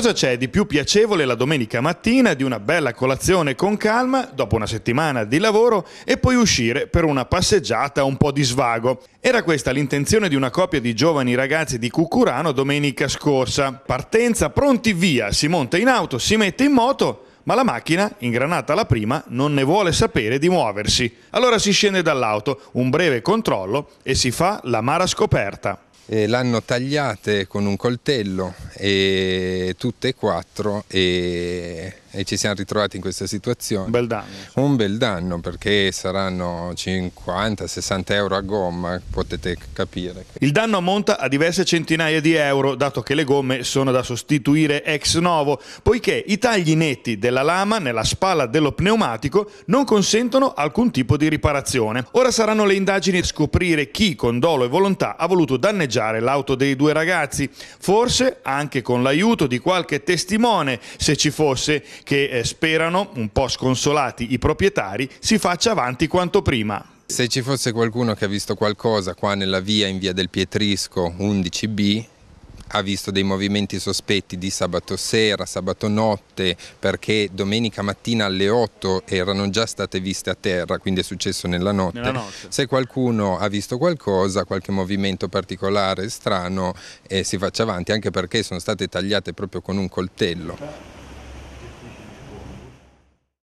Cosa c'è di più piacevole la domenica mattina di una bella colazione con calma dopo una settimana di lavoro e poi uscire per una passeggiata un po' di svago? Era questa l'intenzione di una coppia di giovani ragazzi di Cucurano domenica scorsa. Partenza, pronti via, si monta in auto, si mette in moto ma la macchina, ingranata la prima, non ne vuole sapere di muoversi. Allora si scende dall'auto, un breve controllo e si fa la mara scoperta. E L'hanno tagliate con un coltello e tutte e quattro e, e, ci siamo ritrovati in questa situazione. Un bel danno. Insomma. Un bel danno perché saranno 50-60 euro a gomma, potete capire. Il danno ammonta a diverse centinaia di euro dato che le gomme sono da sostituire ex novo, poiché i tagli netti della lama nella spalla dello pneumatico non consentono alcun tipo di riparazione. Ora saranno le indagini a scoprire chi con dolo e volontà ha voluto danneggiare l'auto dei due ragazzi, forse anche anche con l'aiuto di qualche testimone, se ci fosse, che eh, sperano, un po' sconsolati i proprietari, si faccia avanti quanto prima. Se ci fosse qualcuno che ha visto qualcosa qua nella via in via del Pietrisco 11B, ha visto dei movimenti sospetti di sabato sera, sabato notte, perché domenica mattina alle 8 erano già state viste a terra, quindi è successo nella notte. Nella notte. Se qualcuno ha visto qualcosa, qualche movimento particolare, strano, eh, si faccia avanti, anche perché sono state tagliate proprio con un coltello.